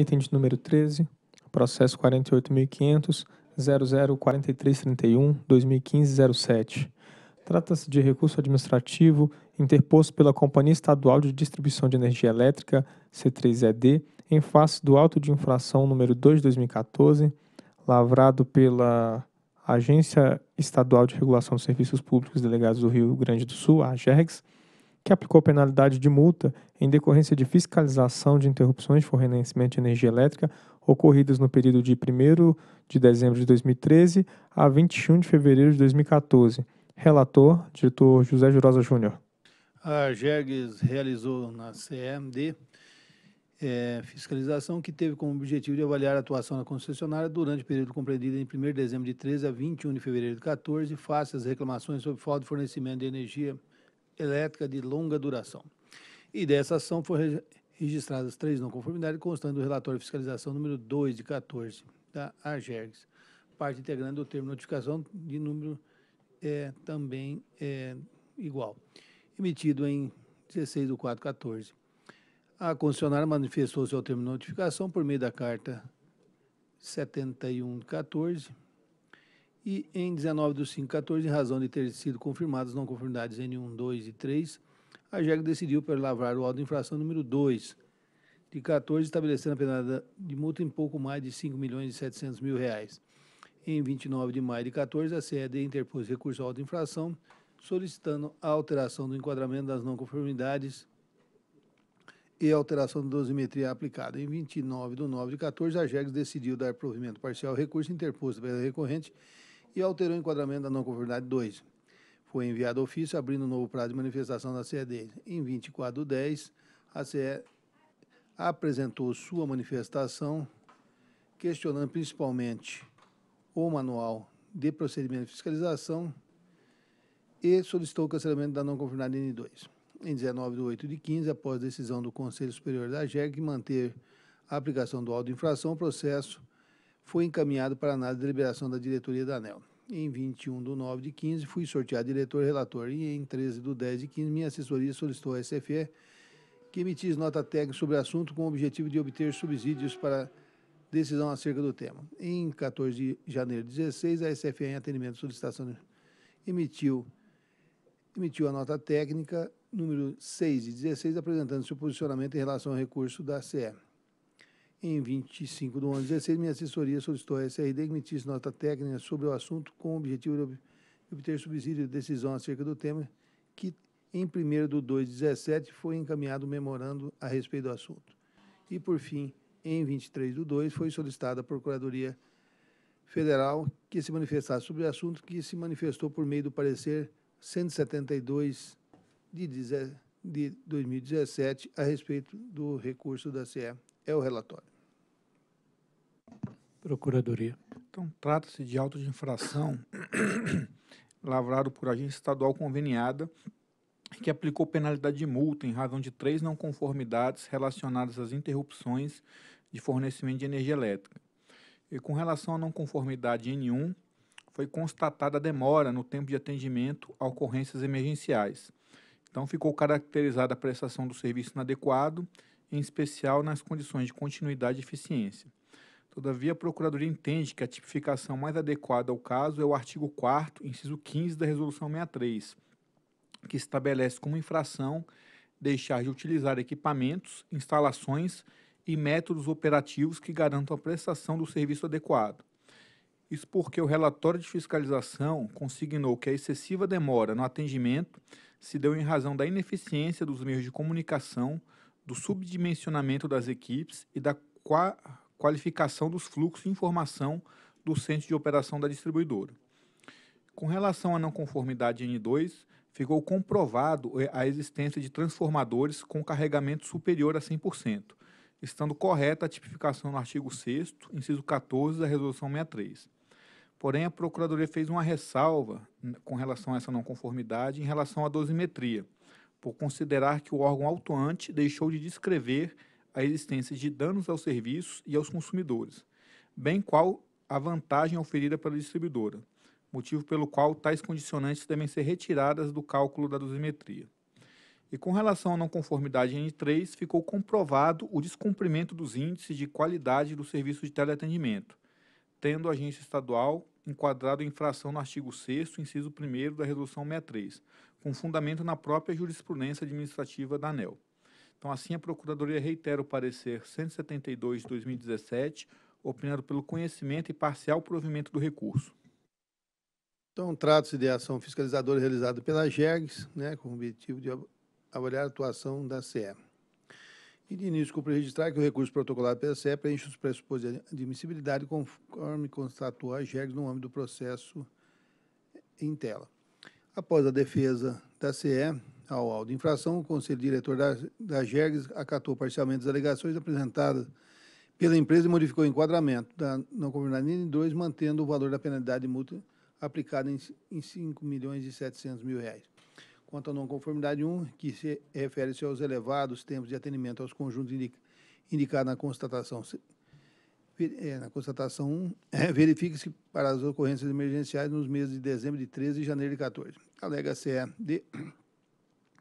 Item de número 13, processo 48.500.004331-2015-07. Trata-se de recurso administrativo interposto pela Companhia Estadual de Distribuição de Energia Elétrica, C3ED, em face do auto de infração número 2-2014, lavrado pela Agência Estadual de Regulação de Serviços Públicos Delegados do Rio Grande do Sul, a AGERGS, que aplicou penalidade de multa em decorrência de fiscalização de interrupções de fornecimento de energia elétrica ocorridas no período de 1 de dezembro de 2013 a 21 de fevereiro de 2014. Relator, diretor José Jurosa Júnior. A Jergues realizou na CMD é, eh, fiscalização que teve como objetivo de avaliar a atuação da concessionária durante o período compreendido em 1 de dezembro de 13 a 21 de fevereiro de 14, face às reclamações sobre falta de fornecimento de energia elétrica de longa duração. E dessa ação foram registradas três não conformidades, constando o relatório de fiscalização número 2 de 14 da AGERGS, parte integrante do termo de notificação de número é, também é, igual, emitido em 16 de 4 14. A concessionária manifestou seu termo de notificação por meio da carta 7114 e em 19 dos 14, em razão de ter sido confirmadas não conformidades N1, 2 e 3, a JEG decidiu por lavrar o auto de infração número 2, de 14, estabelecendo a penada de multa em pouco mais de 5 milhões e 700 mil reais. Em 29 de maio de 14, a CED interpôs recurso ao auto de infração, solicitando a alteração do enquadramento das não conformidades e a alteração da dosimetria aplicada. Em 29 de 9 de 14, a JEGS decidiu dar provimento parcial ao recurso interposto pela recorrente e alterou o enquadramento da não conformidade 2. Foi enviado ofício abrindo um novo prazo de manifestação da CED. Em 24 de 10, a CE apresentou sua manifestação questionando principalmente o manual de procedimento de fiscalização e solicitou o cancelamento da não conformidade N2. Em 19 de 8 de 15, após decisão do Conselho Superior da AGEG manter a aplicação do auto-infração, o processo foi encaminhado para análise de deliberação da diretoria da ANEL. Em 21 de 9 de 15, fui sorteado diretor relator e em 13 de 10 de 15, minha assessoria solicitou à SFE que emitisse nota técnica sobre o assunto com o objetivo de obter subsídios para decisão acerca do tema. Em 14 de janeiro de 16, a SFE, em atendimento à solicitação, emitiu, emitiu a nota técnica número 6 de 16, apresentando seu posicionamento em relação ao recurso da CE. Em 25 do ano 16, minha assessoria solicitou à SRD que emitisse nota técnica sobre o assunto com o objetivo de obter subsídio de decisão acerca do tema, que em 1 de 2 de 17 foi encaminhado um memorando a respeito do assunto. E, por fim, em 23 de 2, foi solicitada à Procuradoria Federal que se manifestasse sobre o assunto, que se manifestou por meio do parecer 172 de 2017 a respeito do recurso da CE é o relatório. Procuradoria. Então, trata-se de auto de infração lavrado por agência estadual conveniada que aplicou penalidade de multa em razão de três não conformidades relacionadas às interrupções de fornecimento de energia elétrica. E com relação à não conformidade N1, foi constatada demora no tempo de atendimento a ocorrências emergenciais. Então, ficou caracterizada a prestação do serviço inadequado em especial nas condições de continuidade e eficiência. Todavia, a Procuradoria entende que a tipificação mais adequada ao caso é o artigo 4 inciso 15 da Resolução 63, que estabelece como infração deixar de utilizar equipamentos, instalações e métodos operativos que garantam a prestação do serviço adequado. Isso porque o relatório de fiscalização consignou que a excessiva demora no atendimento se deu em razão da ineficiência dos meios de comunicação do subdimensionamento das equipes e da qua qualificação dos fluxos de informação do centro de operação da distribuidora. Com relação à não conformidade N2, ficou comprovado eh, a existência de transformadores com carregamento superior a 100%, estando correta a tipificação no artigo 6 inciso 14 da Resolução 63. Porém, a Procuradoria fez uma ressalva com relação a essa não conformidade em relação à dosimetria, por considerar que o órgão autuante deixou de descrever a existência de danos aos serviços e aos consumidores, bem qual a vantagem oferida pela distribuidora, motivo pelo qual tais condicionantes devem ser retiradas do cálculo da dosimetria. E com relação à não conformidade N3, ficou comprovado o descumprimento dos índices de qualidade do serviço de teleatendimento, tendo a agência estadual enquadrado infração no artigo 6 inciso 1 da Resolução 63, com fundamento na própria jurisprudência administrativa da ANEL. Então, assim, a Procuradoria reitera o parecer 172 de 2017, opinando pelo conhecimento e parcial provimento do recurso. Então, trata-se de ação fiscalizadora realizada pela GERGS, né, com o objetivo de avaliar a atuação da CE. E, de início, cumpre registrar que o recurso protocolado pela CE preenche os pressupostos de admissibilidade conforme constatou a GERGS no âmbito do processo em tela. Após a defesa da CE ao auto de infração, o Conselho Diretor da, da Gerges acatou parcialmente as alegações apresentadas pela empresa e modificou o enquadramento da não conformidade N2, mantendo o valor da penalidade de multa aplicada em, em R$ 5 milhões e 700 mil reais. Quanto à não conformidade 1, que se refere-se aos elevados tempos de atendimento aos conjuntos indica, indicados na constatação é, na constatação 1, é, verifica-se para as ocorrências emergenciais nos meses de dezembro de 13 e janeiro de 14 alega a CE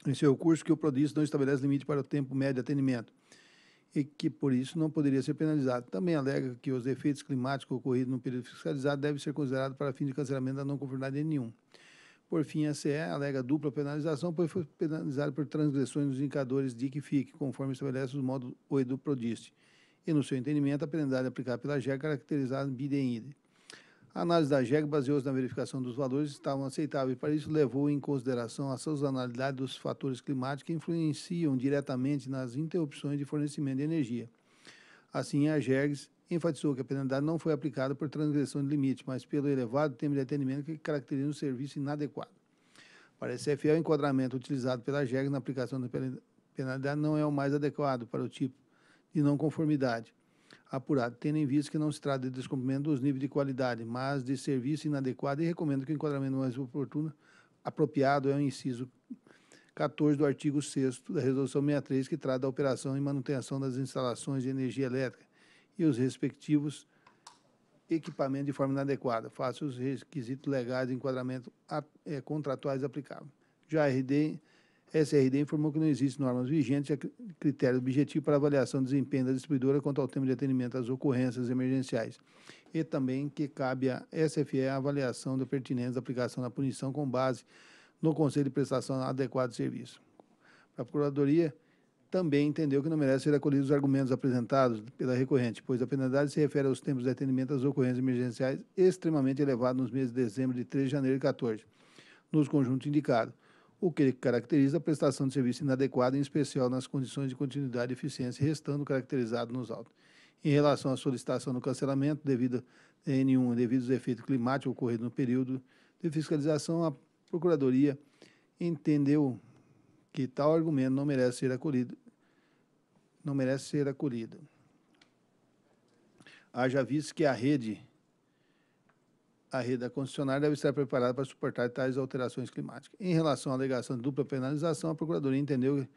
em seu curso que o Prodício não estabelece limite para o tempo médio de atendimento e que, por isso, não poderia ser penalizado. Também alega que os efeitos climáticos ocorridos no período fiscalizado devem ser considerados para fim de cancelamento da não conformidade nenhum. Por fim, a CE alega dupla penalização, pois foi penalizado por transgressões nos indicadores DIC que FIC, conforme estabelece o modo do prodist E, no seu entendimento, a penalidade aplicada pela GE é caracterizada em BDID. A análise da GEG, baseou-se na verificação dos valores que estavam aceitáveis. Para isso, levou em consideração a sazonalidade dos fatores climáticos que influenciam diretamente nas interrupções de fornecimento de energia. Assim, a GEG enfatizou que a penalidade não foi aplicada por transgressão de limite, mas pelo elevado tempo de atendimento que caracteriza um serviço inadequado. Parece fiel o enquadramento utilizado pela GEG na aplicação da penalidade não é o mais adequado para o tipo de não conformidade, apurado, tendo em vista que não se trata de descumprimento dos níveis de qualidade, mas de serviço inadequado e recomendo que o enquadramento mais oportuno, apropriado é o inciso 14 do artigo 6 da Resolução 63, que trata da operação e manutenção das instalações de energia elétrica e os respectivos equipamentos de forma inadequada, face os requisitos legais de enquadramento eh, contratuais aplicáveis. Já RD SRD informou que não existem normas vigentes e critério objetivo para avaliação do desempenho da distribuidora quanto ao tempo de atendimento às ocorrências emergenciais e também que cabe à SFE a avaliação da pertinência da aplicação da punição com base no Conselho de Prestação adequado de Serviço. A Procuradoria também entendeu que não merece ser acolhidos os argumentos apresentados pela recorrente, pois a penalidade se refere aos tempos de atendimento às ocorrências emergenciais extremamente elevados nos meses de dezembro de 3 de janeiro e 14, nos conjuntos indicados o que caracteriza a prestação de serviço inadequada, em especial nas condições de continuidade e eficiência, restando caracterizado nos autos. Em relação à solicitação do cancelamento devido a N1, devido aos efeitos climáticos ocorridos no período de fiscalização, a Procuradoria entendeu que tal argumento não merece ser acolhido. Não merece ser acolhido. Haja visto que a rede a rede da concessionária deve estar preparada para suportar tais alterações climáticas. Em relação à alegação de dupla penalização, a Procuradoria entendeu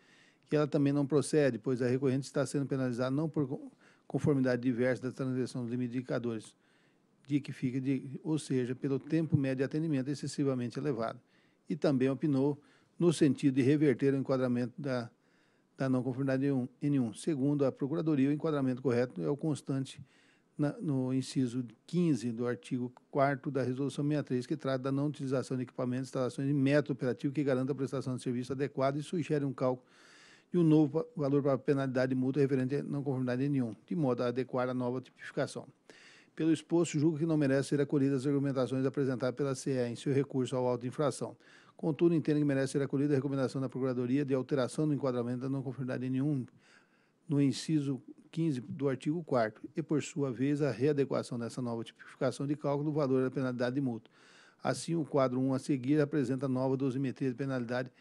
que ela também não procede, pois a recorrente está sendo penalizada não por conformidade diversa da transgressão dos limites de indicadores, de que fica, de, ou seja, pelo tempo médio de atendimento excessivamente elevado. E também opinou no sentido de reverter o enquadramento da, da não conformidade N1. Segundo a Procuradoria, o enquadramento correto é o constante na, no inciso 15 do artigo 4 da Resolução 63, que trata da não utilização de equipamentos, instalações e método operativo que garanta a prestação de serviço adequado e sugere um cálculo de um novo valor para penalidade multa referente a não conformidade nenhum, de modo a adequar a nova tipificação. Pelo exposto, julgo que não merece ser acolhida as argumentações apresentadas pela CE em seu recurso ao auto de infração. Contudo, entendo que merece ser acolhida a recomendação da Procuradoria de alteração do enquadramento da não conformidade nenhum no inciso 15 do artigo 4 e, por sua vez, a readequação dessa nova tipificação de cálculo do valor da penalidade de multa. Assim, o quadro 1 a seguir apresenta nova dosimetria de penalidade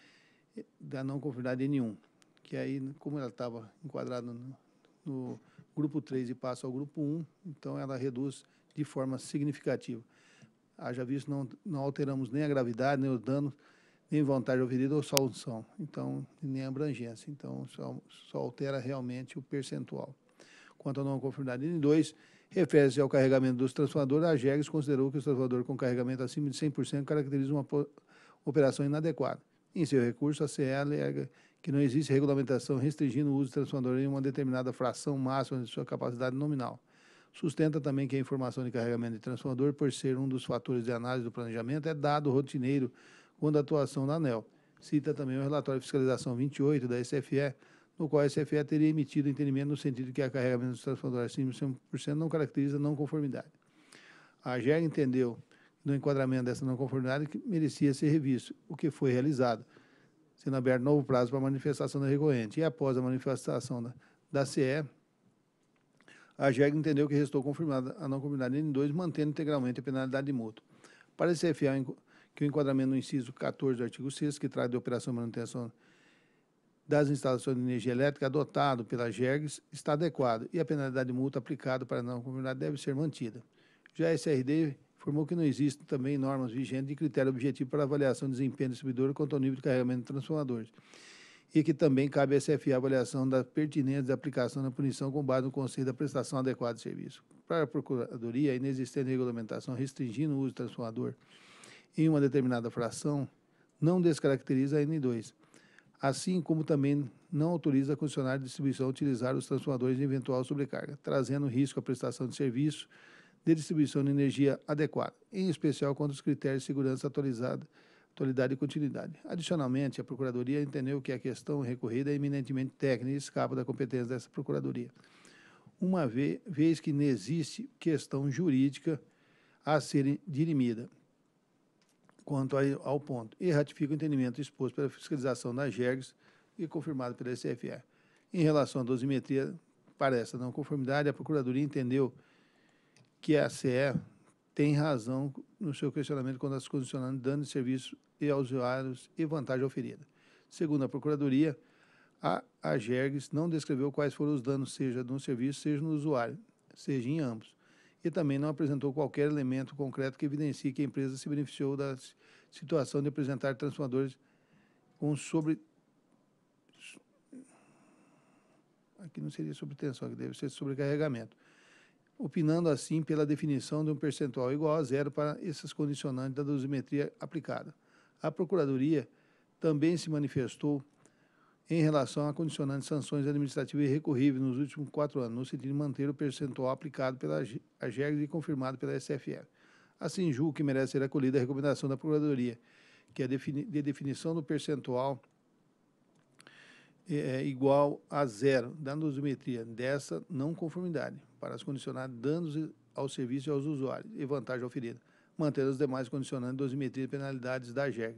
da não conformidade N1, que aí, como ela estava enquadrada no, no grupo 3 e passa ao grupo 1, então ela reduz de forma significativa. Haja visto, não, não alteramos nem a gravidade, nem os danos, nem vantagem oferida ou solução, então, nem abrangência. Então, só, só altera realmente o percentual. Quanto à não conformidade item 2, refere-se ao carregamento dos transformadores, a GEGS considerou que o transformador com carregamento acima de 100% caracteriza uma operação inadequada. Em seu recurso, a CE alega que não existe regulamentação restringindo o uso do transformador em uma determinada fração máxima de sua capacidade nominal. Sustenta também que a informação de carregamento de transformador, por ser um dos fatores de análise do planejamento, é dado rotineiro quando a atuação da ANEL. Cita também o relatório de fiscalização 28 da SFE, no qual a SFE teria emitido entendimento no sentido que a carregamento dos transformadores de 100% não caracteriza não conformidade. A AGER entendeu, no enquadramento dessa não conformidade, que merecia ser revisto, o que foi realizado, sendo aberto novo prazo para manifestação da recorrente. E após a manifestação da, da CE, a AGER entendeu que restou confirmada a não conformidade N2, mantendo integralmente a penalidade de multa. Para a fiel que o enquadramento no inciso 14 do artigo 6, que trata de operação de manutenção das instalações de energia elétrica adotado pela GERGS está adequado e a penalidade multa aplicada para não conformidade deve ser mantida. Já a SRD informou que não existem também normas vigentes e critério objetivo para avaliação de desempenho do distribuidor quanto ao nível de carregamento de transformadores e que também cabe à SFA a avaliação da pertinência da aplicação da punição com base no conceito da prestação adequada de serviço. Para a Procuradoria, a é inexistente regulamentação restringindo o uso do transformador em uma determinada fração não descaracteriza a N2, assim como também não autoriza a concessionária de distribuição a utilizar os transformadores em eventual sobrecarga, trazendo risco à prestação de serviço de distribuição de energia adequada, em especial quando os critérios de segurança atualizada, atualidade e continuidade. Adicionalmente, a Procuradoria entendeu que a questão recorrida é eminentemente técnica e escapa da competência dessa Procuradoria, uma vez, vez que não existe questão jurídica a ser dirimida quanto ao ponto e ratifica o entendimento exposto pela fiscalização da GERGS e confirmado pela SFE. Em relação à dosimetria, para essa não conformidade, a Procuradoria entendeu que a CE tem razão no seu questionamento quanto às condicionando dano de serviço e aos usuários e vantagem oferida. Segundo a Procuradoria, a AGERGS não descreveu quais foram os danos, seja no serviço, seja no usuário, seja em ambos, e também não apresentou qualquer elemento concreto que evidencie que a empresa se beneficiou da situação de apresentar transformadores com sobre. Aqui não seria sobre tensão, que deve ser sobrecarregamento. Opinando assim pela definição de um percentual igual a zero para esses condicionantes da dosimetria aplicada. A Procuradoria também se manifestou em relação a condicionantes sanções administrativas recorríveis nos últimos quatro anos, no sentido de manter o percentual aplicado pela AGEGS e confirmado pela SFR. Assim, julgo que merece ser acolhida a recomendação da Procuradoria, que é de definição do percentual é igual a zero da dosimetria dessa não conformidade para as condicionantes danos ao serviço e aos usuários e vantagem oferida, mantendo as demais condicionantes dosimetria e penalidades da AGEG.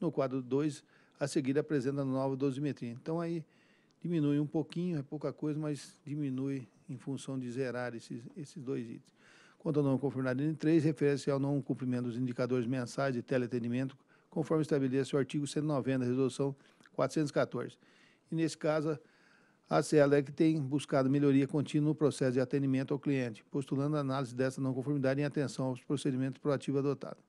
No quadro 2, a seguir apresenta nova dosimetria. Então aí diminui um pouquinho, é pouca coisa, mas diminui em função de zerar esses, esses dois itens. Quanto ao não conformidade em 3, refere-se ao não cumprimento dos indicadores mensais de teleatendimento, conforme estabelece o artigo 190 da Resolução 414. E nesse caso, a CELEC tem buscado melhoria contínua no processo de atendimento ao cliente, postulando a análise dessa não conformidade em atenção aos procedimentos proativos adotados.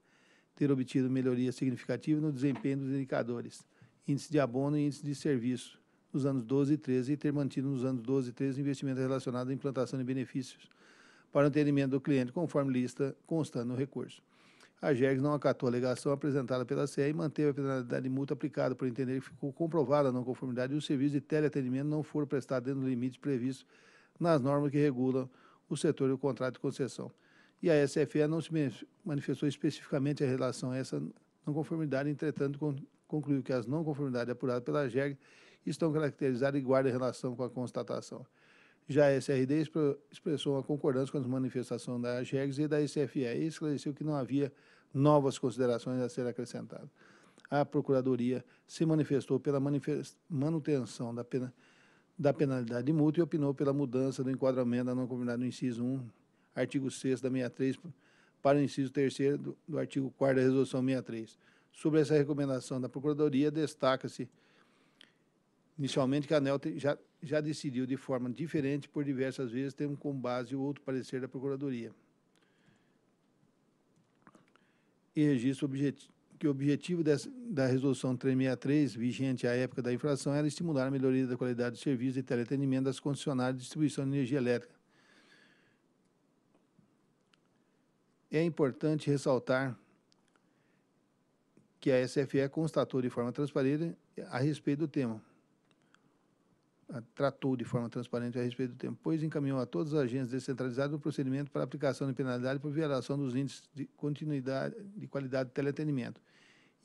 Ter obtido melhoria significativa no desempenho dos indicadores índice de abono e índice de serviço nos anos 12 e 13 e ter mantido nos anos 12 e 13 investimento relacionado à implantação de benefícios para o atendimento do cliente conforme lista constando no recurso. A GERGS não acatou a alegação apresentada pela CE e manteve a penalidade de multa aplicada por entender que ficou comprovada a não conformidade e os serviços de teleatendimento não foram prestados dentro dos limites previstos nas normas que regulam o setor e o contrato de concessão. E a SFE não se manifestou especificamente em relação a essa não conformidade, entretanto, concluiu que as não conformidades apuradas pela GERG estão caracterizadas e guardam relação com a constatação. Já a SRD expressou uma concordância com as manifestações da GERGS e da SFE e esclareceu que não havia novas considerações a ser acrescentadas. A Procuradoria se manifestou pela manifest... manutenção da, pena... da penalidade de multa e opinou pela mudança do enquadramento da não conformidade no inciso 1, artigo 6 da 63, para o inciso 3 do, do artigo 4 da Resolução 63 Sobre essa recomendação da Procuradoria, destaca-se inicialmente que a ANEL já, já decidiu de forma diferente por diversas vezes, tendo como base o outro parecer da Procuradoria. E registro que o objetivo dessa, da Resolução 363, vigente à época da infração, era estimular a melhoria da qualidade de serviço e teleatendimento das concessionárias de distribuição de energia elétrica. É importante ressaltar que a SFE constatou de forma transparente a respeito do tema. Tratou de forma transparente a respeito do tema, pois encaminhou a todas as agências descentralizadas o procedimento para aplicação de penalidade por violação dos índices de continuidade de qualidade de teleatendimento.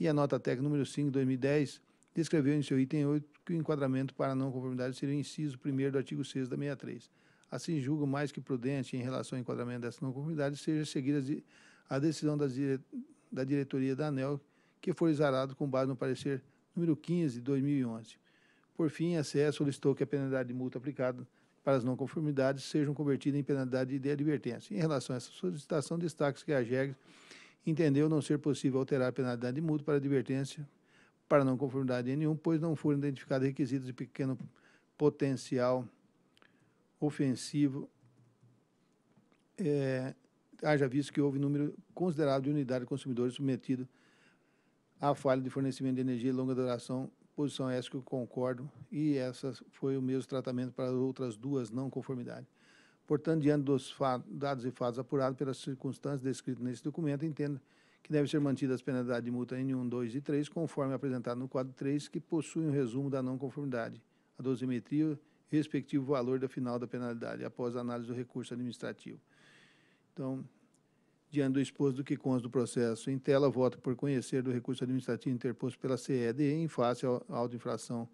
E a nota técnica número 5 de 2010 descreveu em seu item 8 que o enquadramento para não conformidade seria o inciso 1 do artigo 6 da 63. Assim, julgo mais que prudente em relação ao enquadramento dessa não conformidade seja seguida a decisão da diretoria da ANEL que foi exarado com base no parecer número 15 de 2011. Por fim, a CE solicitou que a penalidade de multa aplicada para as não conformidades sejam convertidas em penalidade de advertência. Em relação a essa solicitação, destaque que a JEG entendeu não ser possível alterar a penalidade de multa para advertência para não conformidade nenhum, pois não foram identificados requisitos de pequeno potencial ofensivo, é, haja visto que houve número considerável de unidade de consumidores submetidos a falha de fornecimento de energia de longa duração, posição essa que eu concordo, e essa foi o mesmo tratamento para as outras duas não conformidades. Portanto, diante dos dados e fatos apurados pelas circunstâncias descritas nesse documento, entendo que deve ser mantidas as penalidades de multa N1, 2 e 3, conforme apresentado no quadro 3, que possui um resumo da não conformidade, a dosimetria e respectivo valor da final da penalidade, após a análise do recurso administrativo. Então, Diante do exposto do que consta do processo em tela, voto por conhecer do recurso administrativo interposto pela CED em face à autoinfração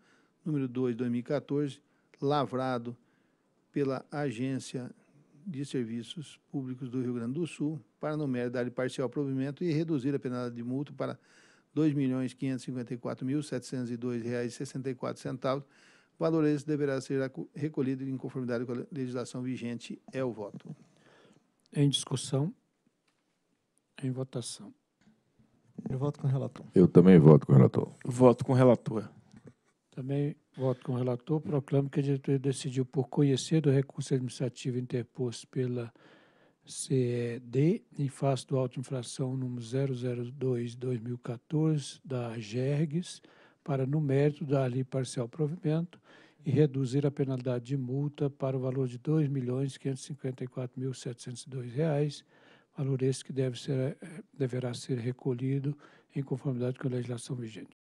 número 2 de 2014, lavrado pela Agência de Serviços Públicos do Rio Grande do Sul, para nomear dar parcial provimento e reduzir a penada de multa para R$ 2.554.702,64. Valor esse deverá ser recolhido em conformidade com a legislação vigente. É o voto. Em discussão. Em votação. Eu voto com o relator. Eu também voto com o relator. Voto com o relator. Também voto com o relator. Proclamo que a diretoria decidiu por conhecer do recurso administrativo interposto pela CED em face do auto infração número 002-2014 da GERGS para, no mérito, dar ali parcial provimento e reduzir a penalidade de multa para o valor de R$ 2.554.702,00 valor esse que deve ser, eh, deverá ser recolhido em conformidade com a legislação vigente.